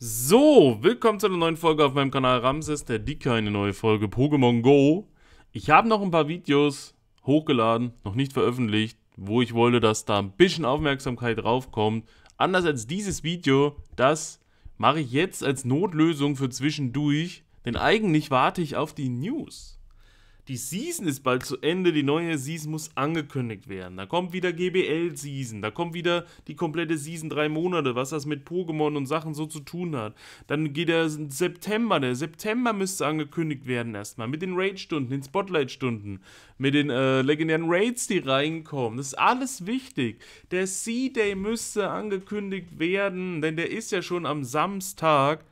So, willkommen zu einer neuen Folge auf meinem Kanal Ramses, der Dicke, eine neue Folge Pokémon Go. Ich habe noch ein paar Videos hochgeladen, noch nicht veröffentlicht, wo ich wollte, dass da ein bisschen Aufmerksamkeit draufkommt. Anders als dieses Video, das mache ich jetzt als Notlösung für zwischendurch, denn eigentlich warte ich auf die News. Die Season ist bald zu Ende, die neue Season muss angekündigt werden. Da kommt wieder GBL-Season, da kommt wieder die komplette Season drei Monate, was das mit Pokémon und Sachen so zu tun hat. Dann geht der September, der September müsste angekündigt werden erstmal, mit den Raid-Stunden, den Spotlight-Stunden, mit den äh, legendären Raids, die reinkommen. Das ist alles wichtig. Der C-Day müsste angekündigt werden, denn der ist ja schon am Samstag.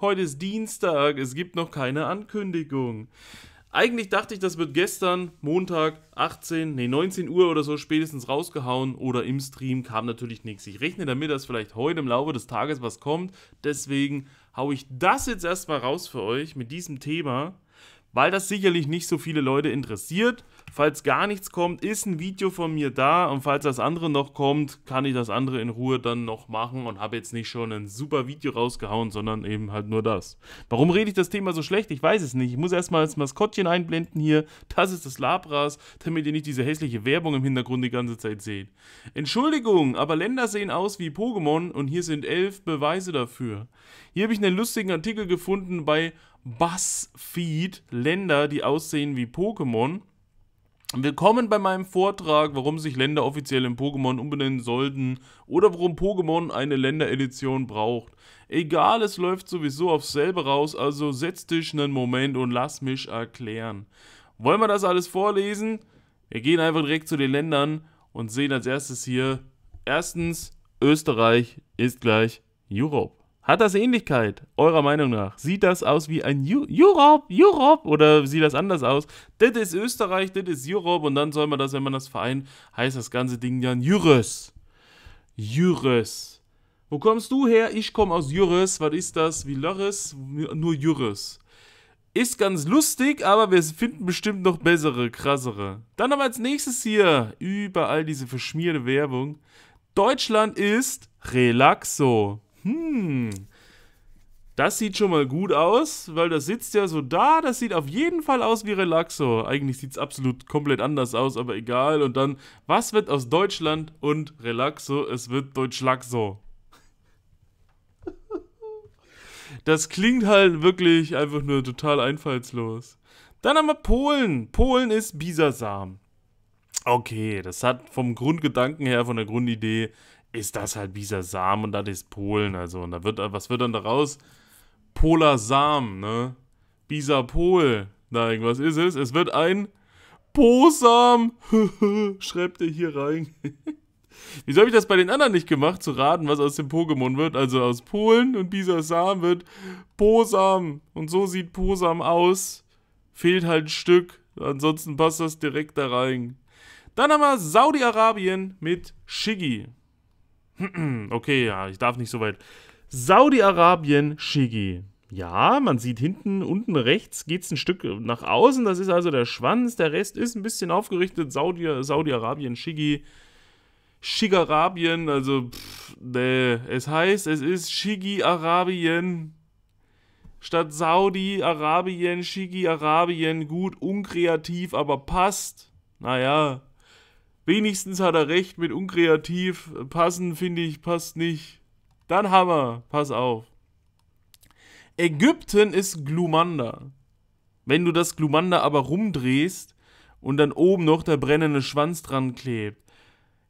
Heute ist Dienstag, es gibt noch keine Ankündigung. Eigentlich dachte ich, das wird gestern, Montag, 18, nee, 19 Uhr oder so spätestens rausgehauen oder im Stream kam natürlich nichts. Ich rechne damit, dass vielleicht heute im Laufe des Tages was kommt. Deswegen haue ich das jetzt erstmal raus für euch mit diesem Thema, weil das sicherlich nicht so viele Leute interessiert. Falls gar nichts kommt, ist ein Video von mir da und falls das andere noch kommt, kann ich das andere in Ruhe dann noch machen und habe jetzt nicht schon ein super Video rausgehauen, sondern eben halt nur das. Warum rede ich das Thema so schlecht? Ich weiß es nicht. Ich muss erstmal das Maskottchen einblenden hier. Das ist das Labras, damit ihr nicht diese hässliche Werbung im Hintergrund die ganze Zeit seht. Entschuldigung, aber Länder sehen aus wie Pokémon und hier sind elf Beweise dafür. Hier habe ich einen lustigen Artikel gefunden bei BuzzFeed, Länder, die aussehen wie Pokémon. Willkommen bei meinem Vortrag, warum sich Länder offiziell in Pokémon umbenennen sollten oder warum Pokémon eine Länderedition braucht. Egal, es läuft sowieso aufs selbe raus, also setz dich einen Moment und lass mich erklären. Wollen wir das alles vorlesen? Wir gehen einfach direkt zu den Ländern und sehen als erstes hier, erstens, Österreich ist gleich Europe. Hat das Ähnlichkeit, eurer Meinung nach? Sieht das aus wie ein U Europe, Europe? Oder sieht das anders aus? Das ist Österreich, das ist Europe und dann soll man das, wenn man das vereint, heißt das ganze Ding dann Jüris. Jüris. Wo kommst du her? Ich komme aus Jüris. Was ist das? Wie Lörres? Nur Jüris. Ist ganz lustig, aber wir finden bestimmt noch bessere, krassere. Dann haben als nächstes hier überall diese verschmierte Werbung. Deutschland ist Relaxo hm, das sieht schon mal gut aus, weil das sitzt ja so da. Das sieht auf jeden Fall aus wie Relaxo. Eigentlich sieht es absolut komplett anders aus, aber egal. Und dann, was wird aus Deutschland und Relaxo? Es wird Deutschlaxo. Das klingt halt wirklich einfach nur total einfallslos. Dann haben wir Polen. Polen ist Bisasam. Okay, das hat vom Grundgedanken her, von der Grundidee, ist das halt dieser Samen und das ist Polen. Also, und da wird, was wird dann daraus? Polar Samen, ne? Bisapol. Nein, was ist es? Es wird ein Posam. Schreibt er hier rein. Wieso habe ich das bei den anderen nicht gemacht, zu raten, was aus dem Pokémon wird? Also aus Polen und Bisasam wird Posam. Und so sieht Posam aus. Fehlt halt ein Stück. Ansonsten passt das direkt da rein. Dann haben wir Saudi-Arabien mit Shiggy. Okay, ja, ich darf nicht so weit. Saudi-Arabien, Shigi. Ja, man sieht hinten, unten rechts geht es ein Stück nach außen. Das ist also der Schwanz. Der Rest ist ein bisschen aufgerichtet. Saudi-Arabien, Saudi Shigi. Shigarabien, also pff, nee. es heißt, es ist shigi arabien Statt Saudi-Arabien, shigi arabien gut, unkreativ, aber passt. Naja, Wenigstens hat er recht mit unkreativ. Passen finde ich, passt nicht. Dann Hammer, pass auf. Ägypten ist Glumanda. Wenn du das Glumanda aber rumdrehst und dann oben noch der brennende Schwanz dran klebt.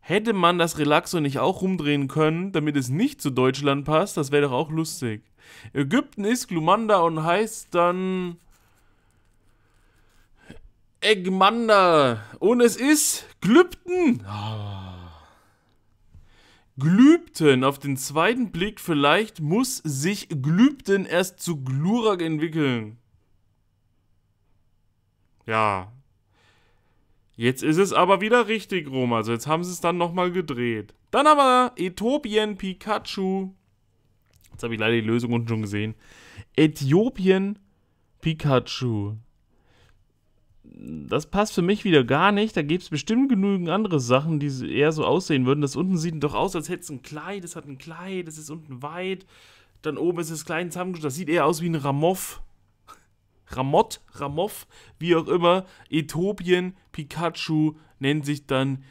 Hätte man das Relaxo nicht auch rumdrehen können, damit es nicht zu Deutschland passt, das wäre doch auch lustig. Ägypten ist Glumanda und heißt dann Eggmander. Und es ist Glübden. Ah. Glübden. Auf den zweiten Blick vielleicht muss sich Glübden erst zu Glurak entwickeln. Ja. Jetzt ist es aber wieder richtig rum. Also jetzt haben sie es dann nochmal gedreht. Dann haben wir Äthiopien Pikachu. Jetzt habe ich leider die Lösung unten schon gesehen. Äthiopien Pikachu das passt für mich wieder gar nicht. Da gäbe es bestimmt genügend andere Sachen, die eher so aussehen würden. Das unten sieht doch aus, als hätte es ein Kleid. Es hat ein Kleid, es ist unten weit. Dann oben ist es klein zusammengeschnitten. Das sieht eher aus wie ein Ramoff. Ramott, Ramoff, wie auch immer. Äthiopien, Pikachu nennt sich dann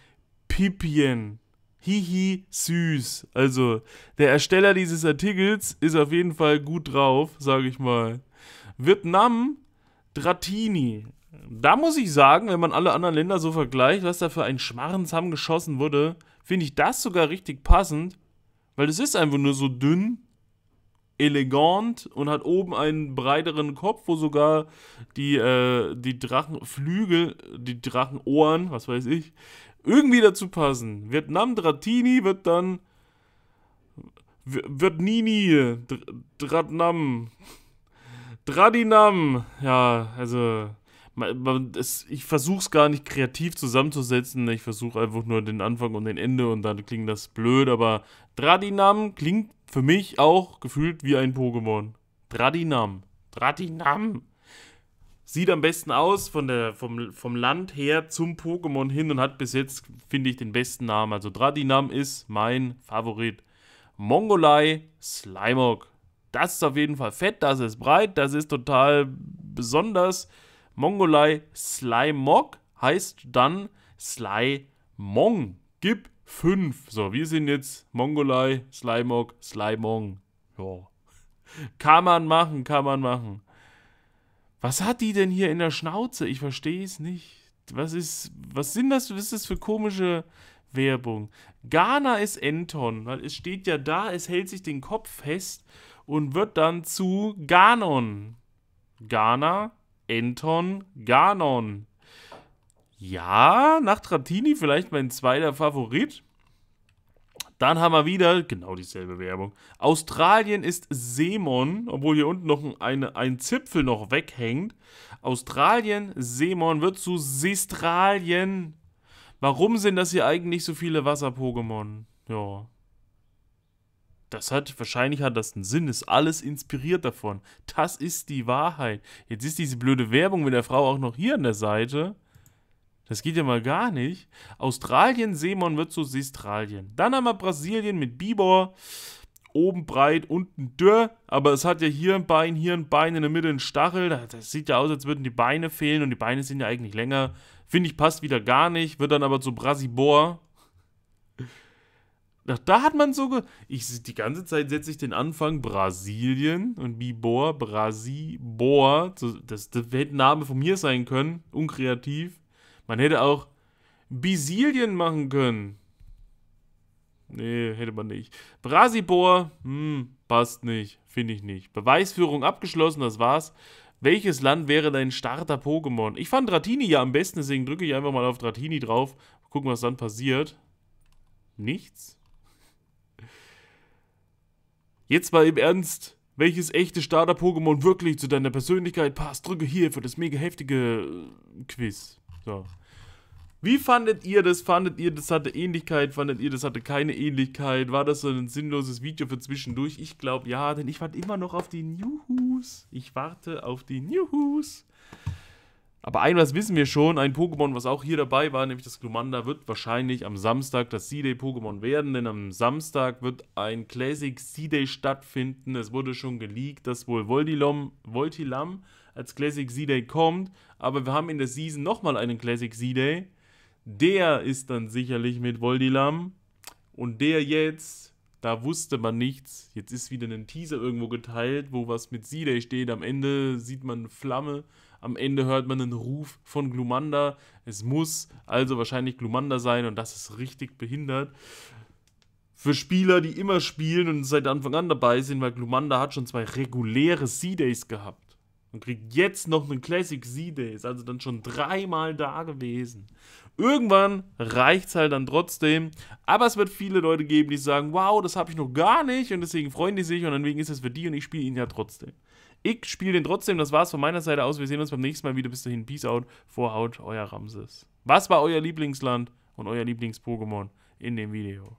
Pipien. Hihi, süß. Also, der Ersteller dieses Artikels ist auf jeden Fall gut drauf, sage ich mal. Vietnam, Dratini. Da muss ich sagen, wenn man alle anderen Länder so vergleicht, was da für ein Schmarrens zusammengeschossen wurde, finde ich das sogar richtig passend, weil es ist einfach nur so dünn, elegant und hat oben einen breiteren Kopf, wo sogar die, äh, die Drachenflügel, die Drachenohren, was weiß ich, irgendwie dazu passen. Vietnam Dratini wird dann wird Nini Dratnam Dradinam. Ja, also ich versuche es gar nicht kreativ zusammenzusetzen. Ich versuche einfach nur den Anfang und den Ende und dann klingt das blöd, aber Dradinam klingt für mich auch gefühlt wie ein Pokémon. Dradinam. Dradinam. Sieht am besten aus von der, vom, vom Land her zum Pokémon hin und hat bis jetzt, finde ich, den besten Namen. Also Dradinam ist mein Favorit. Mongolei Slimog. Das ist auf jeden Fall fett, das ist breit, das ist total besonders. Mongolei Sly Mog heißt dann Sly Mong. Gib 5. So, wir sind jetzt Mongolei, Sly Slymog, Slymong. Ja. Kann man machen, kann man machen. Was hat die denn hier in der Schnauze? Ich verstehe es nicht. Was ist, was sind das, was ist das für komische Werbung? Ghana ist Enton, weil es steht ja da, es hält sich den Kopf fest und wird dann zu Ganon. Ghana, Anton Ganon. Ja, nach Trattini vielleicht mein zweiter Favorit. Dann haben wir wieder, genau dieselbe Werbung. Australien ist Semon, obwohl hier unten noch eine, ein Zipfel noch weghängt. Australien, Semon wird zu Sistralien. Warum sind das hier eigentlich so viele Wasser-Pokémon? Ja, das hat, wahrscheinlich hat das einen Sinn, ist alles inspiriert davon. Das ist die Wahrheit. Jetzt ist diese blöde Werbung mit der Frau auch noch hier an der Seite. Das geht ja mal gar nicht. Australien, Seemon wird zu Sistralien. Dann haben wir Brasilien mit Bibor. Oben breit, unten dürr. Aber es hat ja hier ein Bein, hier ein Bein, in der Mitte ein Stachel. Das sieht ja aus, als würden die Beine fehlen. Und die Beine sind ja eigentlich länger. Finde ich, passt wieder gar nicht. Wird dann aber zu Brasibor. Ach, da hat man so ich Die ganze Zeit setze ich den Anfang Brasilien und Bibor, Brasibor. Das, das hätte ein Name von mir sein können. Unkreativ. Man hätte auch Bisilien machen können. Nee, hätte man nicht. Brasibor, hm, passt nicht. Finde ich nicht. Beweisführung abgeschlossen, das war's. Welches Land wäre dein Starter-Pokémon? Ich fand Dratini ja am besten, deswegen drücke ich einfach mal auf Dratini drauf. Gucken, was dann passiert. Nichts? Jetzt mal im Ernst. Welches echte Starter-Pokémon wirklich zu deiner Persönlichkeit passt, drücke hier für das mega heftige äh, Quiz. So. Wie fandet ihr das? Fandet ihr, das hatte Ähnlichkeit? Fandet ihr, das hatte keine Ähnlichkeit? War das so ein sinnloses Video für zwischendurch? Ich glaube ja, denn ich warte immer noch auf die News. Ich warte auf die News. Aber ein was wissen wir schon, ein Pokémon, was auch hier dabei war, nämlich das Glumanda, wird wahrscheinlich am Samstag das C-Day-Pokémon werden, denn am Samstag wird ein Classic C-Day stattfinden. Es wurde schon geleakt, dass wohl Voltilom, Voltilam als Classic C-Day kommt, aber wir haben in der Season nochmal einen Classic C-Day. Der ist dann sicherlich mit Voltilam und der jetzt, da wusste man nichts. Jetzt ist wieder ein Teaser irgendwo geteilt, wo was mit C-Day steht. Am Ende sieht man eine Flamme am Ende hört man einen Ruf von Glumanda. Es muss also wahrscheinlich Glumanda sein und das ist richtig behindert. Für Spieler, die immer spielen und seit Anfang an dabei sind, weil Glumanda hat schon zwei reguläre C-Days gehabt und kriegt jetzt noch einen Classic c days also dann schon dreimal da gewesen. Irgendwann reicht es halt dann trotzdem, aber es wird viele Leute geben, die sagen, wow, das habe ich noch gar nicht und deswegen freuen die sich und deswegen ist es für die und ich spiele ihn ja trotzdem. Ich spiele den trotzdem. Das war's von meiner Seite aus. Wir sehen uns beim nächsten Mal wieder. Bis dahin. Peace out. Vorhaut, euer Ramses. Was war euer Lieblingsland und euer Lieblings-Pokémon in dem Video?